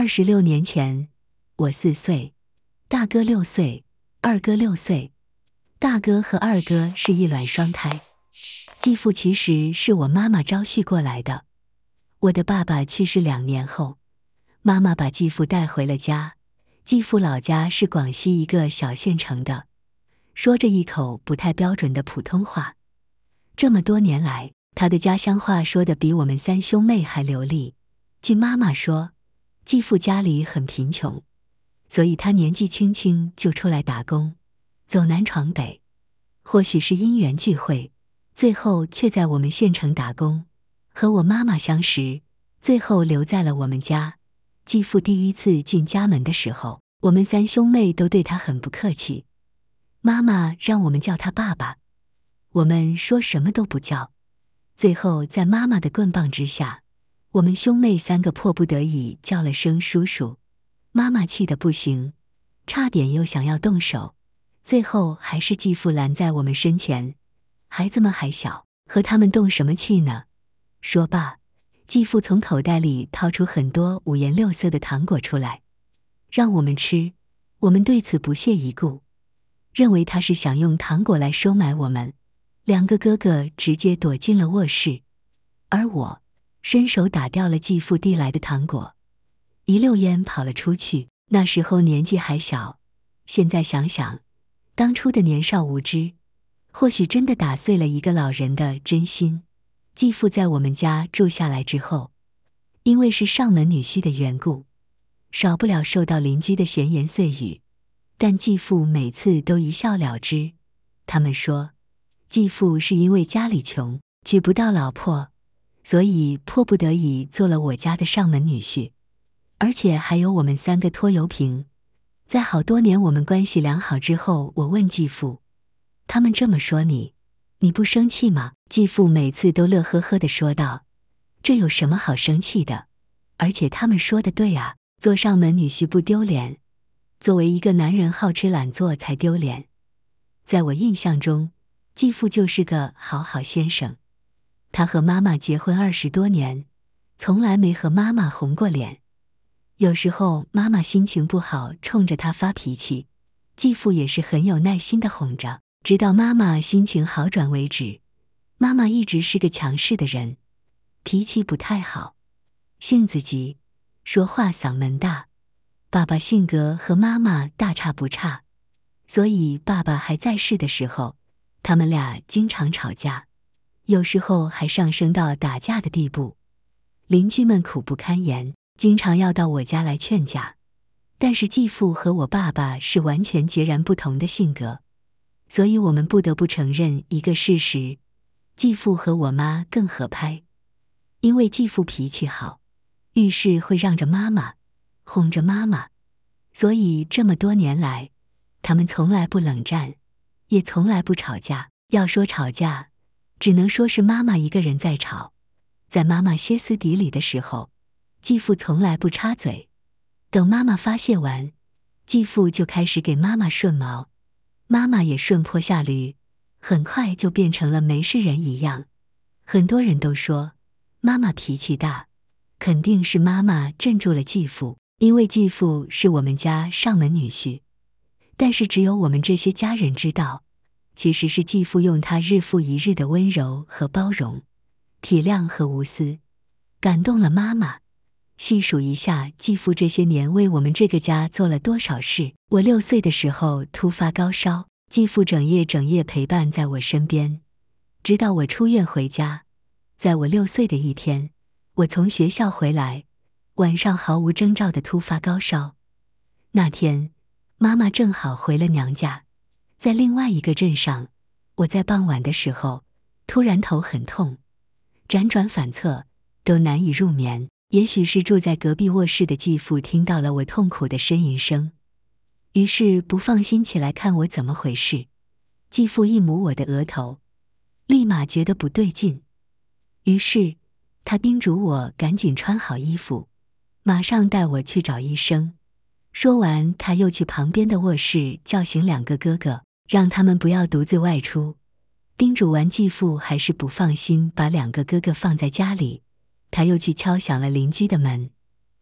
二十六年前，我四岁，大哥六岁，二哥六岁。大哥和二哥是一卵双胎。继父其实是我妈妈招婿过来的。我的爸爸去世两年后，妈妈把继父带回了家。继父老家是广西一个小县城的，说着一口不太标准的普通话。这么多年来，他的家乡话说得比我们三兄妹还流利。据妈妈说。继父家里很贫穷，所以他年纪轻轻就出来打工，走南闯北。或许是因缘聚会，最后却在我们县城打工，和我妈妈相识，最后留在了我们家。继父第一次进家门的时候，我们三兄妹都对他很不客气。妈妈让我们叫他爸爸，我们说什么都不叫。最后在妈妈的棍棒之下。我们兄妹三个迫不得已叫了声“叔叔”，妈妈气得不行，差点又想要动手，最后还是继父拦在我们身前。孩子们还小，和他们动什么气呢？说罢，继父从口袋里掏出很多五颜六色的糖果出来，让我们吃。我们对此不屑一顾，认为他是想用糖果来收买我们。两个哥哥直接躲进了卧室，而我。伸手打掉了继父递来的糖果，一溜烟跑了出去。那时候年纪还小，现在想想，当初的年少无知，或许真的打碎了一个老人的真心。继父在我们家住下来之后，因为是上门女婿的缘故，少不了受到邻居的闲言碎语。但继父每次都一笑了之。他们说，继父是因为家里穷，娶不到老婆。所以迫不得已做了我家的上门女婿，而且还有我们三个拖油瓶。在好多年我们关系良好之后，我问继父：“他们这么说你，你不生气吗？”继父每次都乐呵呵地说道：“这有什么好生气的？而且他们说的对啊，做上门女婿不丢脸，作为一个男人好吃懒做才丢脸。”在我印象中，继父就是个好好先生。他和妈妈结婚二十多年，从来没和妈妈红过脸。有时候妈妈心情不好，冲着他发脾气，继父也是很有耐心的哄着，直到妈妈心情好转为止。妈妈一直是个强势的人，脾气不太好，性子急，说话嗓门大。爸爸性格和妈妈大差不差，所以爸爸还在世的时候，他们俩经常吵架。有时候还上升到打架的地步，邻居们苦不堪言，经常要到我家来劝架。但是继父和我爸爸是完全截然不同的性格，所以我们不得不承认一个事实：继父和我妈更合拍。因为继父脾气好，遇事会让着妈妈，哄着妈妈，所以这么多年来，他们从来不冷战，也从来不吵架。要说吵架，只能说是妈妈一个人在吵，在妈妈歇斯底里的时候，继父从来不插嘴。等妈妈发泄完，继父就开始给妈妈顺毛，妈妈也顺坡下驴，很快就变成了没事人一样。很多人都说妈妈脾气大，肯定是妈妈镇住了继父，因为继父是我们家上门女婿，但是只有我们这些家人知道。其实是继父用他日复一日的温柔和包容、体谅和无私，感动了妈妈。细数一下，继父这些年为我们这个家做了多少事。我六岁的时候突发高烧，继父整夜整夜陪伴在我身边，直到我出院回家。在我六岁的一天，我从学校回来，晚上毫无征兆的突发高烧。那天，妈妈正好回了娘家。在另外一个镇上，我在傍晚的时候突然头很痛，辗转反侧都难以入眠。也许是住在隔壁卧室的继父听到了我痛苦的呻吟声，于是不放心起来看我怎么回事。继父一摸我的额头，立马觉得不对劲，于是他叮嘱我赶紧穿好衣服，马上带我去找医生。说完，他又去旁边的卧室叫醒两个哥哥。让他们不要独自外出，叮嘱完继父，还是不放心，把两个哥哥放在家里，他又去敲响了邻居的门，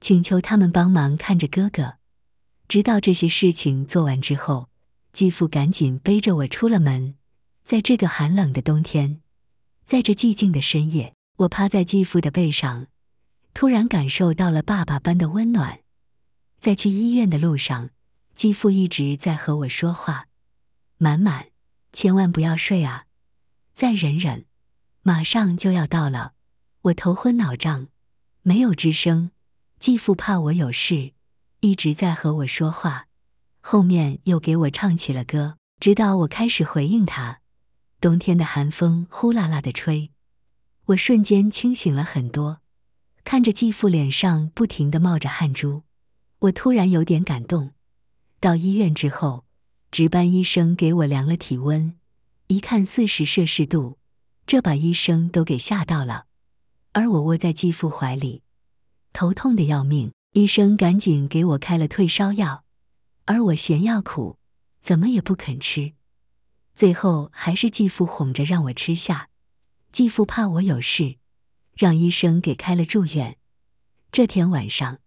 请求他们帮忙看着哥哥。直到这些事情做完之后，继父赶紧背着我出了门。在这个寒冷的冬天，在这寂静的深夜，我趴在继父的背上，突然感受到了爸爸般的温暖。在去医院的路上，继父一直在和我说话。满满，千万不要睡啊！再忍忍，马上就要到了。我头昏脑胀，没有吱声。继父怕我有事，一直在和我说话，后面又给我唱起了歌，直到我开始回应他。冬天的寒风呼啦啦的吹，我瞬间清醒了很多。看着继父脸上不停的冒着汗珠，我突然有点感动。到医院之后。值班医生给我量了体温，一看四十摄氏度，这把医生都给吓到了。而我窝在继父怀里，头痛的要命。医生赶紧给我开了退烧药，而我嫌药苦，怎么也不肯吃。最后还是继父哄着让我吃下。继父怕我有事，让医生给开了住院。这天晚上，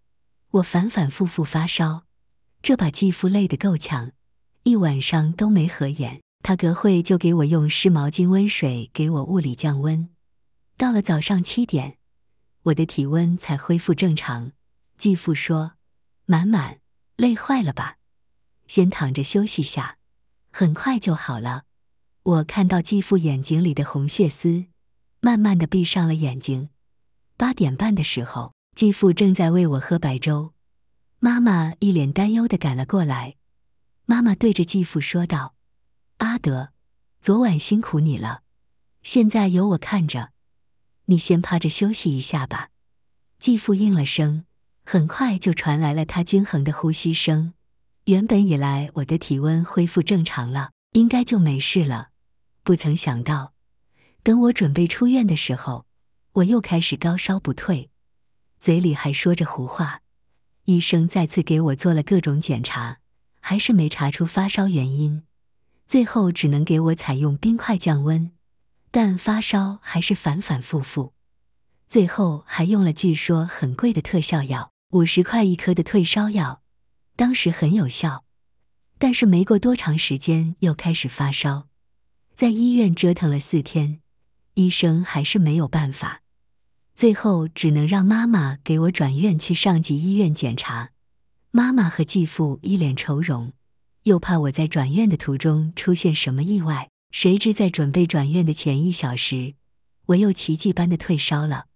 我反反复复发烧，这把继父累得够呛。一晚上都没合眼，他隔会就给我用湿毛巾、温水给我物理降温。到了早上七点，我的体温才恢复正常。继父说：“满满，累坏了吧？先躺着休息下，很快就好了。”我看到继父眼睛里的红血丝，慢慢的闭上了眼睛。八点半的时候，继父正在喂我喝白粥，妈妈一脸担忧的赶了过来。妈妈对着继父说道：“阿德，昨晚辛苦你了，现在由我看着，你先趴着休息一下吧。”继父应了声，很快就传来了他均衡的呼吸声。原本以来我的体温恢复正常了，应该就没事了。不曾想到，等我准备出院的时候，我又开始高烧不退，嘴里还说着胡话。医生再次给我做了各种检查。还是没查出发烧原因，最后只能给我采用冰块降温，但发烧还是反反复复。最后还用了据说很贵的特效药，五十块一颗的退烧药，当时很有效，但是没过多长时间又开始发烧，在医院折腾了四天，医生还是没有办法，最后只能让妈妈给我转院去上级医院检查。妈妈和继父一脸愁容，又怕我在转院的途中出现什么意外。谁知在准备转院的前一小时，我又奇迹般的退烧了。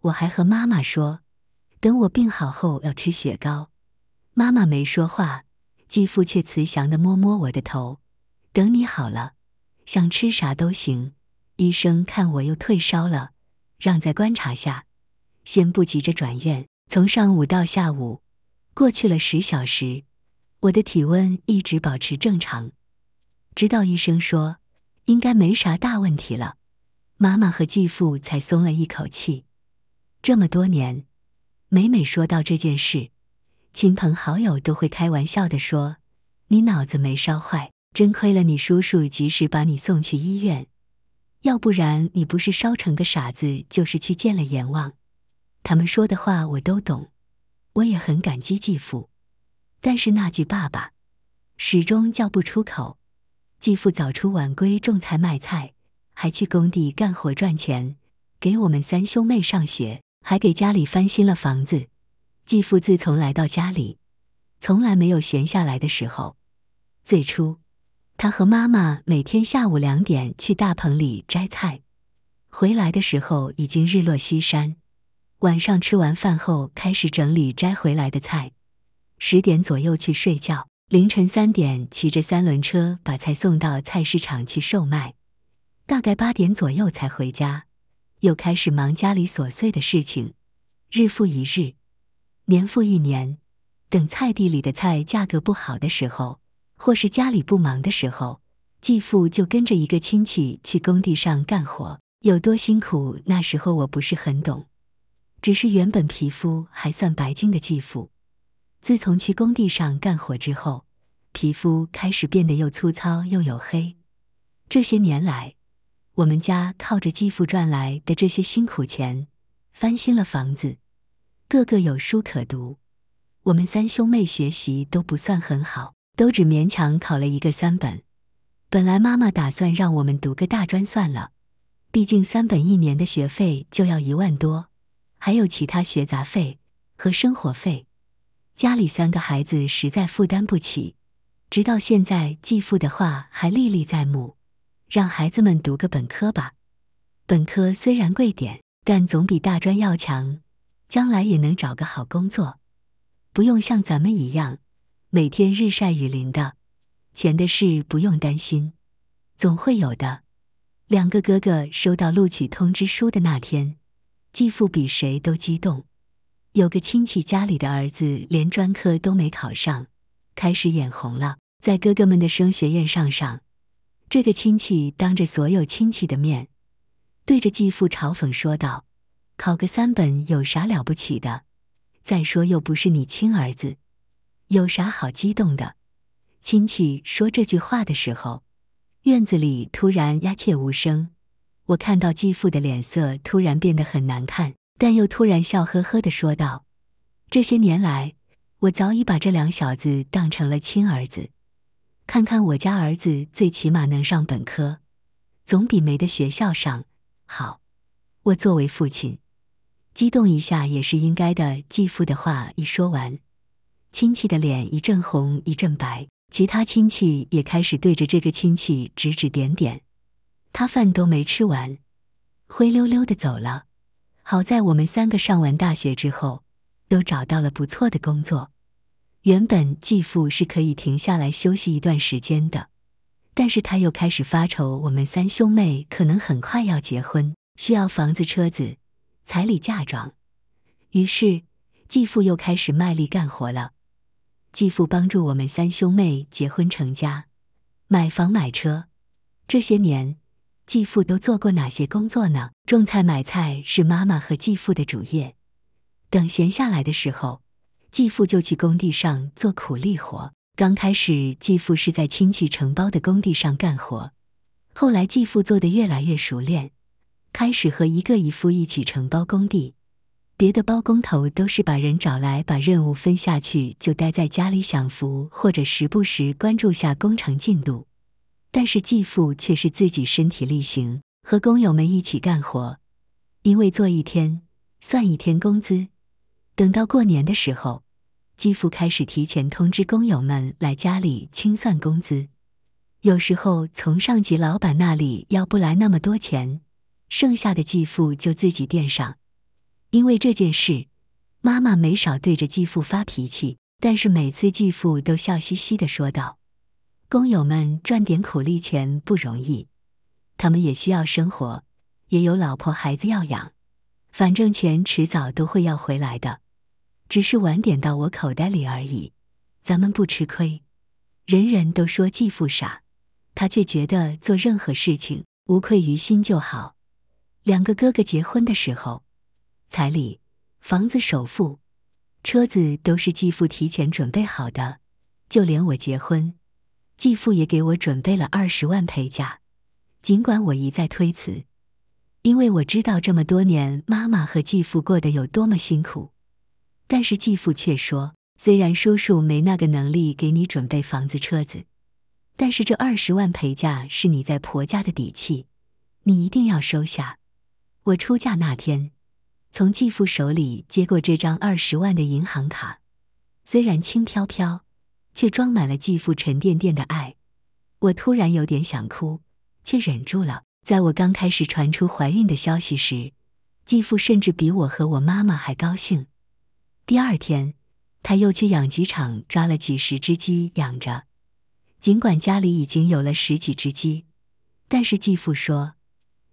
我还和妈妈说，等我病好后要吃雪糕。妈妈没说话，继父却慈祥地摸摸我的头，等你好了，想吃啥都行。医生看我又退烧了，让再观察下，先不急着转院。从上午到下午。过去了十小时，我的体温一直保持正常，直到医生说应该没啥大问题了，妈妈和继父才松了一口气。这么多年，每每说到这件事，亲朋好友都会开玩笑的说：“你脑子没烧坏，真亏了你叔叔及时把你送去医院，要不然你不是烧成个傻子，就是去见了阎王。”他们说的话我都懂。我也很感激继父，但是那句“爸爸”始终叫不出口。继父早出晚归，种菜卖菜，还去工地干活赚钱，给我们三兄妹上学，还给家里翻新了房子。继父自从来到家里，从来没有闲下来的时候。最初，他和妈妈每天下午两点去大棚里摘菜，回来的时候已经日落西山。晚上吃完饭后，开始整理摘回来的菜，十点左右去睡觉。凌晨三点，骑着三轮车把菜送到菜市场去售卖，大概八点左右才回家，又开始忙家里琐碎的事情。日复一日，年复一年。等菜地里的菜价格不好的时候，或是家里不忙的时候，继父就跟着一个亲戚去工地上干活。有多辛苦，那时候我不是很懂。只是原本皮肤还算白净的继父，自从去工地上干活之后，皮肤开始变得又粗糙又有黑。这些年来，我们家靠着继父赚来的这些辛苦钱，翻新了房子，个个有书可读。我们三兄妹学习都不算很好，都只勉强考了一个三本。本来妈妈打算让我们读个大专算了，毕竟三本一年的学费就要一万多。还有其他学杂费和生活费，家里三个孩子实在负担不起。直到现在，继父的话还历历在目：“让孩子们读个本科吧，本科虽然贵点，但总比大专要强，将来也能找个好工作，不用像咱们一样，每天日晒雨淋的。钱的事不用担心，总会有的。”两个哥哥收到录取通知书的那天。继父比谁都激动。有个亲戚家里的儿子连专科都没考上，开始眼红了。在哥哥们的升学宴上，上这个亲戚当着所有亲戚的面对着继父嘲讽说道：“考个三本有啥了不起的？再说又不是你亲儿子，有啥好激动的？”亲戚说这句话的时候，院子里突然鸦雀无声。我看到继父的脸色突然变得很难看，但又突然笑呵呵地说道：“这些年来，我早已把这两小子当成了亲儿子。看看我家儿子，最起码能上本科，总比没的学校上好。我作为父亲，激动一下也是应该的。”继父的话一说完，亲戚的脸一阵红一阵白，其他亲戚也开始对着这个亲戚指指点点。他饭都没吃完，灰溜溜的走了。好在我们三个上完大学之后，都找到了不错的工作。原本继父是可以停下来休息一段时间的，但是他又开始发愁：我们三兄妹可能很快要结婚，需要房子、车子、彩礼、嫁妆。于是，继父又开始卖力干活了。继父帮助我们三兄妹结婚成家，买房买车。这些年。继父都做过哪些工作呢？种菜、买菜是妈妈和继父的主业。等闲下来的时候，继父就去工地上做苦力活。刚开始，继父是在亲戚承包的工地上干活。后来，继父做的越来越熟练，开始和一个姨夫一起承包工地。别的包工头都是把人找来，把任务分下去，就待在家里享福，或者时不时关注下工程进度。但是继父却是自己身体力行，和工友们一起干活，因为做一天算一天工资。等到过年的时候，继父开始提前通知工友们来家里清算工资。有时候从上级老板那里要不来那么多钱，剩下的继父就自己垫上。因为这件事，妈妈没少对着继父发脾气，但是每次继父都笑嘻嘻的说道。工友们赚点苦力钱不容易，他们也需要生活，也有老婆孩子要养，反正钱迟早都会要回来的，只是晚点到我口袋里而已。咱们不吃亏。人人都说继父傻，他却觉得做任何事情无愧于心就好。两个哥哥结婚的时候，彩礼、房子首付、车子都是继父提前准备好的，就连我结婚。继父也给我准备了二十万陪嫁，尽管我一再推辞，因为我知道这么多年妈妈和继父过得有多么辛苦，但是继父却说：“虽然叔叔没那个能力给你准备房子、车子，但是这二十万陪嫁是你在婆家的底气，你一定要收下。”我出嫁那天，从继父手里接过这张二十万的银行卡，虽然轻飘飘。却装满了继父沉甸甸的爱，我突然有点想哭，却忍住了。在我刚开始传出怀孕的消息时，继父甚至比我和我妈妈还高兴。第二天，他又去养鸡场抓了几十只鸡养着。尽管家里已经有了十几只鸡，但是继父说：“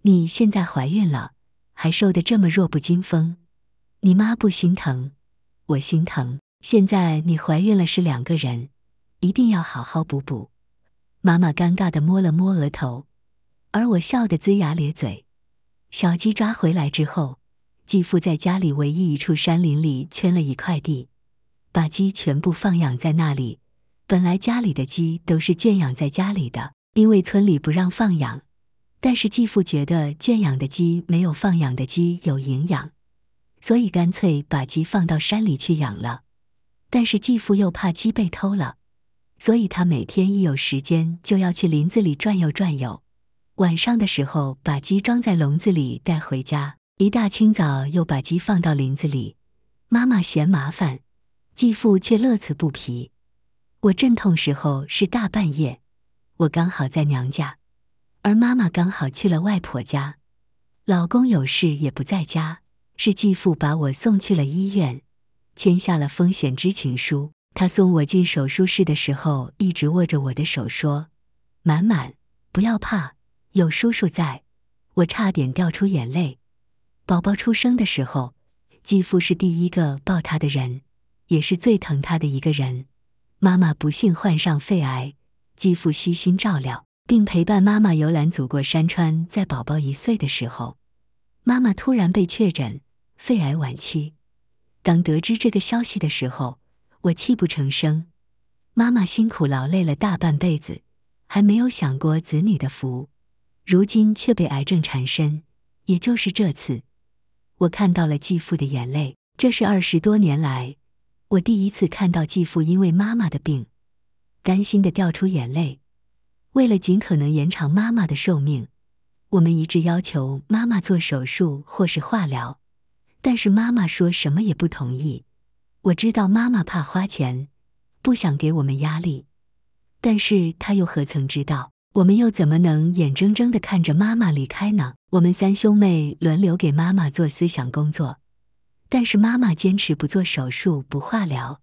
你现在怀孕了，还瘦得这么弱不禁风，你妈不心疼，我心疼。现在你怀孕了，是两个人。”一定要好好补补。妈妈尴尬地摸了摸额头，而我笑得龇牙咧嘴。小鸡抓回来之后，继父在家里唯一一处山林里圈了一块地，把鸡全部放养在那里。本来家里的鸡都是圈养在家里的，因为村里不让放养。但是继父觉得圈养的鸡没有放养的鸡有营养，所以干脆把鸡放到山里去养了。但是继父又怕鸡被偷了。所以他每天一有时间就要去林子里转悠转悠，晚上的时候把鸡装在笼子里带回家，一大清早又把鸡放到林子里。妈妈嫌麻烦，继父却乐此不疲。我阵痛时候是大半夜，我刚好在娘家，而妈妈刚好去了外婆家，老公有事也不在家，是继父把我送去了医院，签下了风险知情书。他送我进手术室的时候，一直握着我的手说：“满满，不要怕，有叔叔在。”我差点掉出眼泪。宝宝出生的时候，继父是第一个抱他的人，也是最疼他的一个人。妈妈不幸患上肺癌，继父悉心照料，并陪伴妈妈游览祖国山川。在宝宝一岁的时候，妈妈突然被确诊肺癌晚期。当得知这个消息的时候，我泣不成声，妈妈辛苦劳累了大半辈子，还没有享过子女的福，如今却被癌症缠身。也就是这次，我看到了继父的眼泪，这是二十多年来我第一次看到继父因为妈妈的病，担心的掉出眼泪。为了尽可能延长妈妈的寿命，我们一致要求妈妈做手术或是化疗，但是妈妈说什么也不同意。我知道妈妈怕花钱，不想给我们压力，但是她又何曾知道？我们又怎么能眼睁睁的看着妈妈离开呢？我们三兄妹轮流给妈妈做思想工作，但是妈妈坚持不做手术、不化疗，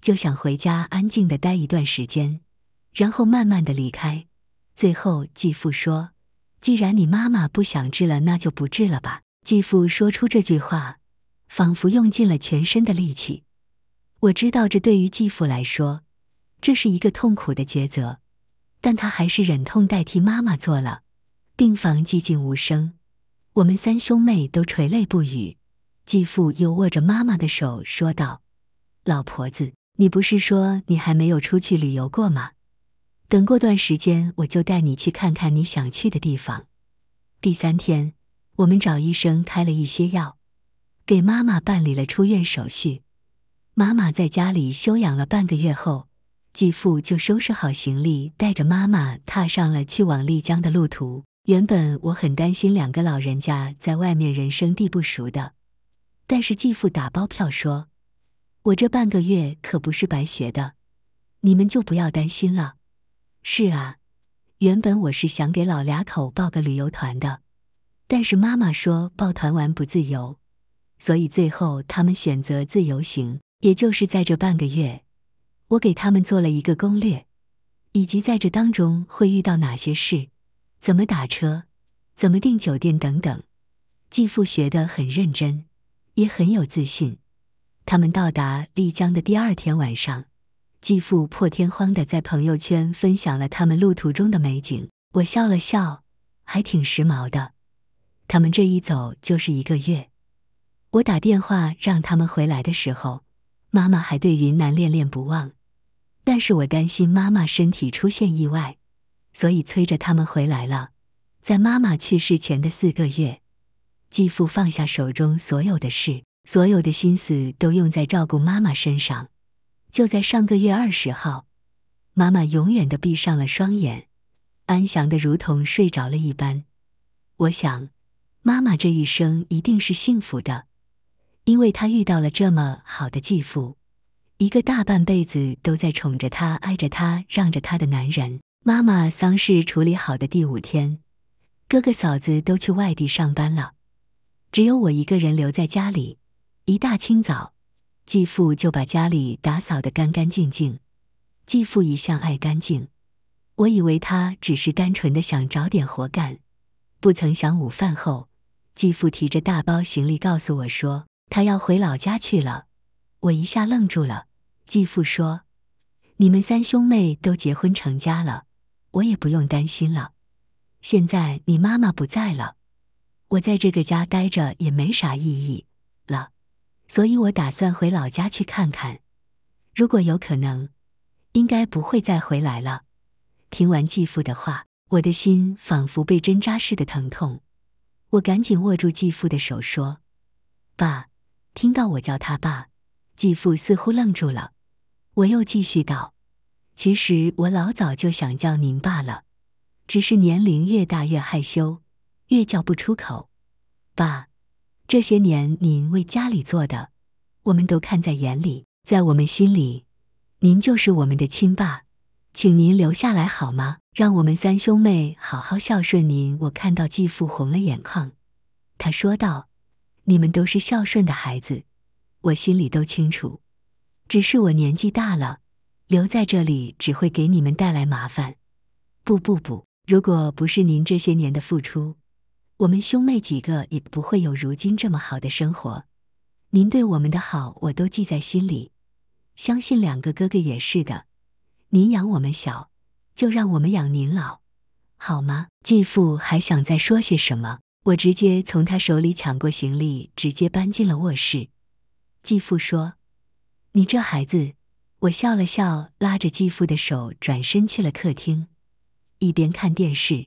就想回家安静的待一段时间，然后慢慢的离开。最后继父说：“既然你妈妈不想治了，那就不治了吧。”继父说出这句话，仿佛用尽了全身的力气。我知道这对于继父来说，这是一个痛苦的抉择，但他还是忍痛代替妈妈做了。病房寂静无声，我们三兄妹都垂泪不语。继父又握着妈妈的手说道：“老婆子，你不是说你还没有出去旅游过吗？等过段时间，我就带你去看看你想去的地方。”第三天，我们找医生开了一些药，给妈妈办理了出院手续。妈妈在家里休养了半个月后，继父就收拾好行李，带着妈妈踏上了去往丽江的路途。原本我很担心两个老人家在外面人生地不熟的，但是继父打包票说：“我这半个月可不是白学的，你们就不要担心了。”是啊，原本我是想给老俩口报个旅游团的，但是妈妈说报团玩不自由，所以最后他们选择自由行。也就是在这半个月，我给他们做了一个攻略，以及在这当中会遇到哪些事，怎么打车，怎么订酒店等等。继父学得很认真，也很有自信。他们到达丽江的第二天晚上，继父破天荒地在朋友圈分享了他们路途中的美景。我笑了笑，还挺时髦的。他们这一走就是一个月，我打电话让他们回来的时候。妈妈还对云南恋恋不忘，但是我担心妈妈身体出现意外，所以催着他们回来了。在妈妈去世前的四个月，继父放下手中所有的事，所有的心思都用在照顾妈妈身上。就在上个月二十号，妈妈永远的闭上了双眼，安详的如同睡着了一般。我想，妈妈这一生一定是幸福的。因为他遇到了这么好的继父，一个大半辈子都在宠着他、爱着他、让着他的男人。妈妈丧事处理好的第五天，哥哥嫂子都去外地上班了，只有我一个人留在家里。一大清早，继父就把家里打扫得干干净净。继父一向爱干净，我以为他只是单纯的想找点活干，不曾想午饭后，继父提着大包行李告诉我说。他要回老家去了，我一下愣住了。继父说：“你们三兄妹都结婚成家了，我也不用担心了。现在你妈妈不在了，我在这个家待着也没啥意义了，所以我打算回老家去看看。如果有可能，应该不会再回来了。”听完继父的话，我的心仿佛被针扎似的疼痛。我赶紧握住继父的手说：“爸。”听到我叫他爸，继父似乎愣住了。我又继续道：“其实我老早就想叫您爸了，只是年龄越大越害羞，越叫不出口。爸，这些年您为家里做的，我们都看在眼里，在我们心里，您就是我们的亲爸。请您留下来好吗？让我们三兄妹好好孝顺您。”我看到继父红了眼眶，他说道。你们都是孝顺的孩子，我心里都清楚。只是我年纪大了，留在这里只会给你们带来麻烦。不不不，如果不是您这些年的付出，我们兄妹几个也不会有如今这么好的生活。您对我们的好，我都记在心里，相信两个哥哥也是的。您养我们小，就让我们养您老，好吗？继父还想再说些什么。我直接从他手里抢过行李，直接搬进了卧室。继父说：“你这孩子。”我笑了笑，拉着继父的手，转身去了客厅，一边看电视，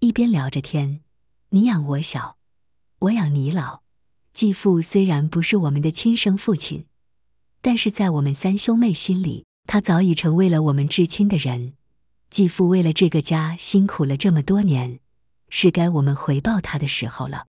一边聊着天。你养我小，我养你老。继父虽然不是我们的亲生父亲，但是在我们三兄妹心里，他早已成为了我们至亲的人。继父为了这个家，辛苦了这么多年。是该我们回报他的时候了。